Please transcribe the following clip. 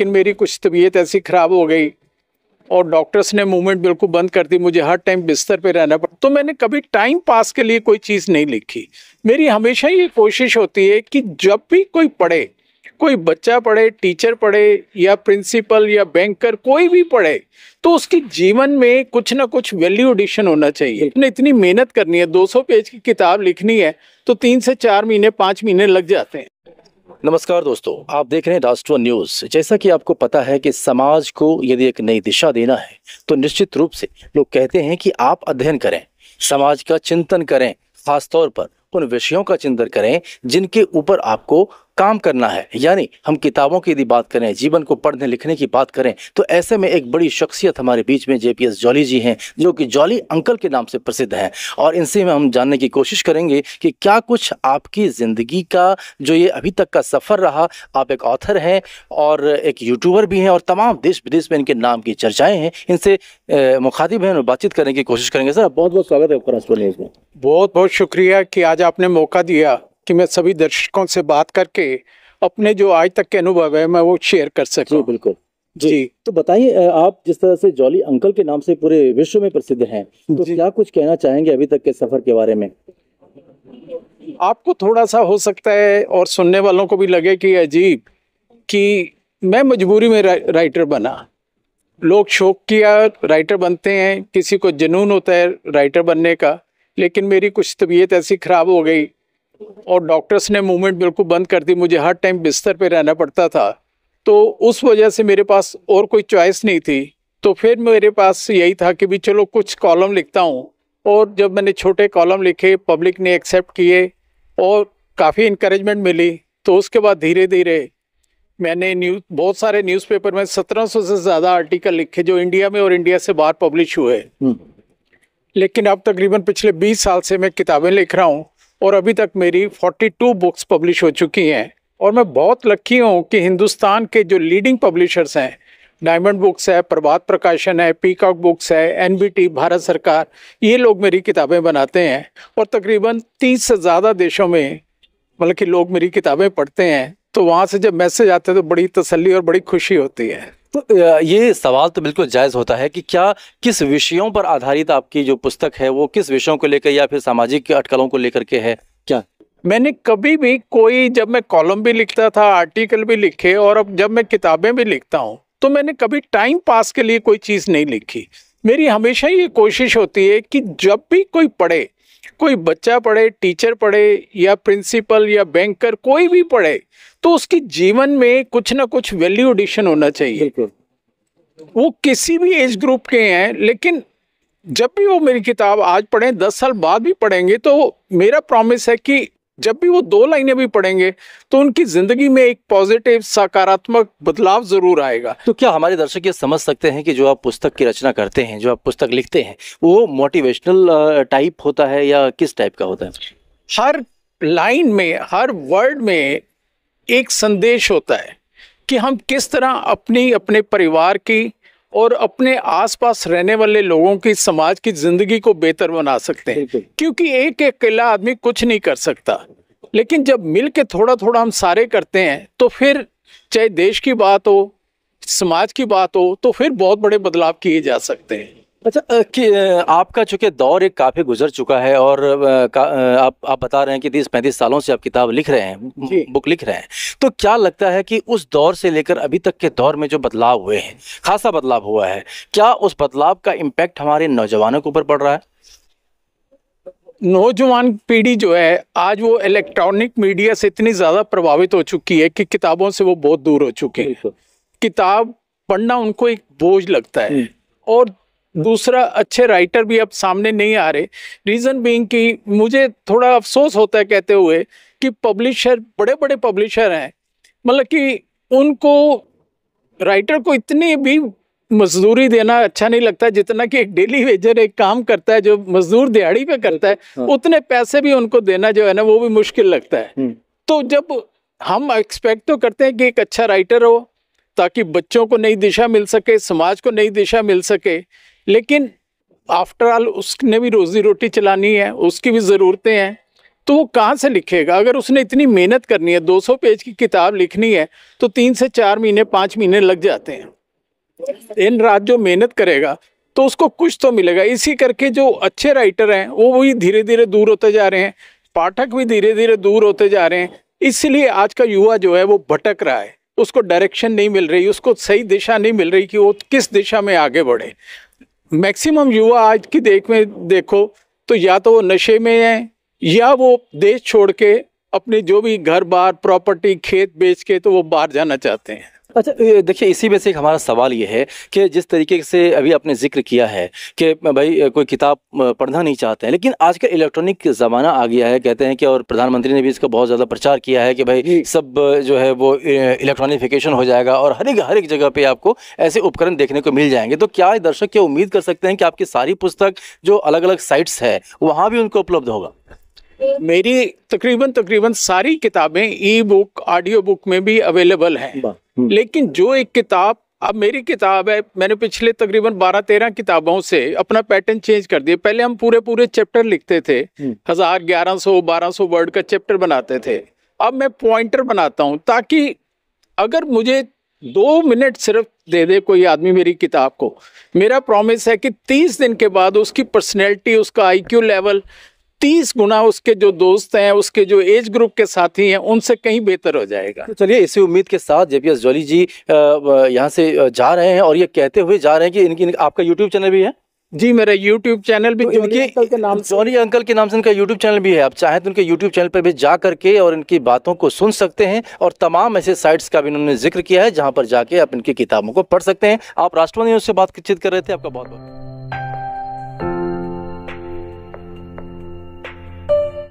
लेकिन मेरी कुछ तबीयत ऐसी ख़राब हो गई और डॉक्टर्स ने मूवमेंट बिल्कुल बंद कर दी मुझे हर टाइम बिस्तर पे रहना पड़ा तो मैंने कभी टाइम पास के लिए कोई चीज़ नहीं लिखी मेरी हमेशा ये कोशिश होती है कि जब भी कोई पढ़े कोई बच्चा पढ़े टीचर पढ़े या प्रिंसिपल या बैंकर कोई भी पढ़े तो उसकी जीवन में कुछ ना कुछ वैल्यू एडिशन होना चाहिए उसने इतनी मेहनत करनी है 200 पेज की किताब लिखनी है तो तीन से चार महीने पाँच महीने लग जाते हैं नमस्कार दोस्तों आप देख रहे हैं राष्ट्र न्यूज जैसा कि आपको पता है कि समाज को यदि एक नई दिशा देना है तो निश्चित रूप से लोग कहते हैं कि आप अध्ययन करें समाज का चिंतन करें खासतौर पर उन विषयों का चिंतन करें जिनके ऊपर आपको काम करना है यानी हम किताबों की यदि बात करें जीवन को पढ़ने लिखने की बात करें तो ऐसे में एक बड़ी शख्सियत हमारे बीच में जेपीएस जॉली जी हैं जो कि जॉली अंकल के नाम से प्रसिद्ध हैं और इनसे में हम जानने की कोशिश करेंगे कि क्या कुछ आपकी ज़िंदगी का जो ये अभी तक का सफ़र रहा आप एक ऑथर हैं और एक यूट्यूबर भी हैं और तमाम देश विदेश में इनके नाम की चर्चाएँ हैं इनसे मुखातिब हैं बातचीत करने की कोशिश करेंगे सर बहुत बहुत स्वागत है आपका बहुत बहुत शुक्रिया कि आज आपने मौका दिया कि मैं सभी दर्शकों से बात करके अपने जो आज तक के अनुभव है मैं वो शेयर कर सकूं बिल्कुल जी तो बताइए आप जिस तरह से जॉली अंकल के नाम से पूरे विश्व में प्रसिद्ध हैं तो क्या कुछ कहना चाहेंगे अभी तक के सफर के बारे में आपको थोड़ा सा हो सकता है और सुनने वालों को भी लगे कि अजीब कि मैं मजबूरी में रा, राइटर बना लोग शौक किया राइटर बनते हैं किसी को जुनून होता है राइटर बनने का लेकिन मेरी कुछ तबीयत ऐसी ख़राब हो गई और डॉक्टर्स ने मूवमेंट बिल्कुल बंद कर दी मुझे हर टाइम बिस्तर पर रहना पड़ता था तो उस वजह से मेरे पास और कोई चॉइस नहीं थी तो फिर मेरे पास यही था कि भी चलो कुछ कॉलम लिखता हूँ और जब मैंने छोटे कॉलम लिखे पब्लिक ने एक्सेप्ट किए और काफ़ी इंक्रेजमेंट मिली तो उसके बाद धीरे धीरे मैंने न्यूज बहुत सारे न्यूज़पेपर में 1700 से ज़्यादा आर्टिकल लिखे जो इंडिया में और इंडिया से बाहर पब्लिश हुए हम्म। लेकिन अब तकरीबन पिछले 20 साल से मैं किताबें लिख रहा हूँ और अभी तक मेरी 42 बुक्स पब्लिश हो चुकी हैं और मैं बहुत लक्की हूँ कि हिंदुस्तान के जो लीडिंग पब्लिशर्स हैं डायमंड बुक्स है प्रभात प्रकाशन है पीकॉक बुक्स है एनबीटी भारत सरकार ये लोग मेरी किताबें बनाते हैं और तकरीबन तीस से ज़्यादा देशों में मतलब कि लोग मेरी किताबें पढ़ते हैं तो वहाँ से जब मैसेज आते हैं तो बड़ी तसली और बड़ी खुशी होती है तो ये सवाल तो बिल्कुल जायज़ होता है कि क्या किस विषयों पर आधारित आपकी जो पुस्तक है वो किस विषयों को लेकर या फिर सामाजिक अटकलों को लेकर के है क्या मैंने कभी भी कोई जब मैं कॉलम भी लिखता था आर्टिकल भी लिखे और अब जब मैं किताबें भी लिखता हूँ तो मैंने कभी टाइम पास के लिए कोई चीज़ नहीं लिखी मेरी हमेशा ये कोशिश होती है कि जब भी कोई पढ़े कोई बच्चा पढ़े टीचर पढ़े या प्रिंसिपल या बैंकर कोई भी पढ़े तो उसकी जीवन में कुछ ना कुछ वैल्यू एडिशन होना चाहिए वो किसी भी एज ग्रुप के हैं लेकिन जब भी वो मेरी किताब आज पढ़ें दस साल बाद भी पढ़ेंगे तो मेरा प्रॉमिस है कि जब भी वो दो लाइनें भी पढ़ेंगे तो उनकी जिंदगी में एक पॉजिटिव सकारात्मक बदलाव जरूर आएगा तो क्या हमारे दर्शक ये समझ सकते हैं कि जो आप पुस्तक की रचना करते हैं जो आप पुस्तक लिखते हैं वो मोटिवेशनल टाइप होता है या किस टाइप का होता है हर लाइन में हर वर्ड में एक संदेश होता है कि हम किस तरह अपनी अपने परिवार की और अपने आसपास रहने वाले लोगों की समाज की जिंदगी को बेहतर बना सकते हैं क्योंकि एक एक अकेला आदमी कुछ नहीं कर सकता लेकिन जब मिल के थोड़ा थोड़ा हम सारे करते हैं तो फिर चाहे देश की बात हो समाज की बात हो तो फिर बहुत बड़े बदलाव किए जा सकते हैं अच्छा कि आपका चूंकि दौर एक काफ़ी गुजर चुका है और का, आप आप बता रहे हैं कि तीस पैंतीस सालों से आप किताब लिख रहे हैं बुक लिख रहे हैं तो क्या लगता है कि उस दौर से लेकर अभी तक के दौर में जो बदलाव हुए हैं खासा बदलाव हुआ है क्या उस बदलाव का इम्पैक्ट हमारे नौजवानों के ऊपर पड़ रहा है नौजवान पीढ़ी जो है आज वो इलेक्ट्रॉनिक मीडिया से इतनी ज़्यादा प्रभावित हो चुकी है कि किताबों से वो बहुत दूर हो चुके हैं किताब पढ़ना उनको एक बोझ लगता है हम्म। और दूसरा अच्छे राइटर भी अब सामने नहीं आ रहे रीज़न बीइंग कि मुझे थोड़ा अफसोस होता है कहते हुए कि पब्लिशर बड़े बड़े पब्लिशर हैं मतलब कि उनको राइटर को इतनी भी मजदूरी देना अच्छा नहीं लगता जितना कि एक डेली वेजर एक काम करता है जो मजदूर दिहाड़ी पे करता है हाँ। उतने पैसे भी उनको देना जो है ना वो भी मुश्किल लगता है हम्म। तो जब हम एक्सपेक्ट तो करते हैं कि एक अच्छा राइटर हो ताकि बच्चों को नई दिशा मिल सके समाज को नई दिशा मिल सके लेकिन आफ्टर ऑल उसने भी रोज़ी रोटी चलानी है उसकी भी ज़रूरतें हैं तो वो कहाँ से लिखेगा अगर उसने इतनी मेहनत करनी है 200 पेज की किताब लिखनी है तो तीन से चार महीने पाँच महीने लग जाते हैं इन रात जो मेहनत करेगा तो उसको कुछ तो मिलेगा इसी करके जो अच्छे राइटर हैं वो भी धीरे धीरे दूर होते जा रहे हैं पाठक भी धीरे धीरे दूर होते जा रहे हैं इसलिए आज का युवा जो है वो भटक रहा है उसको डायरेक्शन नहीं मिल रही उसको सही दिशा नहीं मिल रही कि वो किस दिशा में आगे बढ़े मैक्सिमम युवा आज की देख में देखो तो या तो वो नशे में हैं या वो देश छोड़ के अपने जो भी घर बार प्रॉपर्टी खेत बेच के तो वो बाहर जाना चाहते हैं अच्छा देखिए इसी में से एक हमारा सवाल ये है कि जिस तरीके से अभी आपने जिक्र किया है कि भाई कोई किताब पढ़ना नहीं चाहते हैं लेकिन आजकल इलेक्ट्रॉनिक ज़माना आ गया है कहते हैं कि और प्रधानमंत्री ने भी इसका बहुत ज़्यादा प्रचार किया है कि भाई सब जो है वो इलेक्ट्रॉनिफिकेशन हो जाएगा और हर एक हर एक जगह पर आपको ऐसे उपकरण देखने को मिल जाएंगे तो क्या दर्शक क्या उम्मीद कर सकते हैं कि आपकी सारी पुस्तक जो अलग अलग साइट्स है वहाँ भी उनको उपलब्ध होगा मेरी तकरीबन तकरीबन सारी किताबें ई बुक ऑडियो बुक में भी अवेलेबल हैं हम्म। लेकिन जो एक किताब अब मेरी किताब है मैंने पिछले तकरीबन बारह तेरह किताबों से अपना पैटर्न चेंज कर दिया पहले हम पूरे पूरे चैप्टर लिखते थे हम्म। हजार ग्यारह सौ बारह सौ वर्ड का चैप्टर बनाते थे अब मैं पॉइंटर बनाता हूँ ताकि अगर मुझे दो मिनट सिर्फ दे दे कोई आदमी मेरी किताब को मेरा प्रॉमिस है कि तीस दिन के बाद उसकी पर्सनैलिटी उसका आईक्यू लेवल तीस गुना उसके जो दोस्त हैं उसके जो एज ग्रुप के साथी हैं उनसे कहीं बेहतर हो जाएगा तो चलिए इसी उम्मीद के साथ जेपीएस जोली जी यहाँ से जा रहे हैं और ये कहते हुए जा रहे हैं कि इनकी आपका यूट्यूब चैनल भी है जी मेरा यूट्यूब चैनल भी तो इनके अंकल के नाम अंकल के नाम से इनका यूट्यूब चैनल भी है आप चाहें तो उनके यूट्यूब चैनल पर भी जा करके और इनकी बातों को सुन सकते हैं और तमाम ऐसे साइट्स का भी इन्होंने जिक्र किया है जहाँ पर जाके आप इनकी किताबों को पढ़ सकते हैं आप राष्ट्रवादियों से बातचीत कर रहे थे आपका बहुत बहुत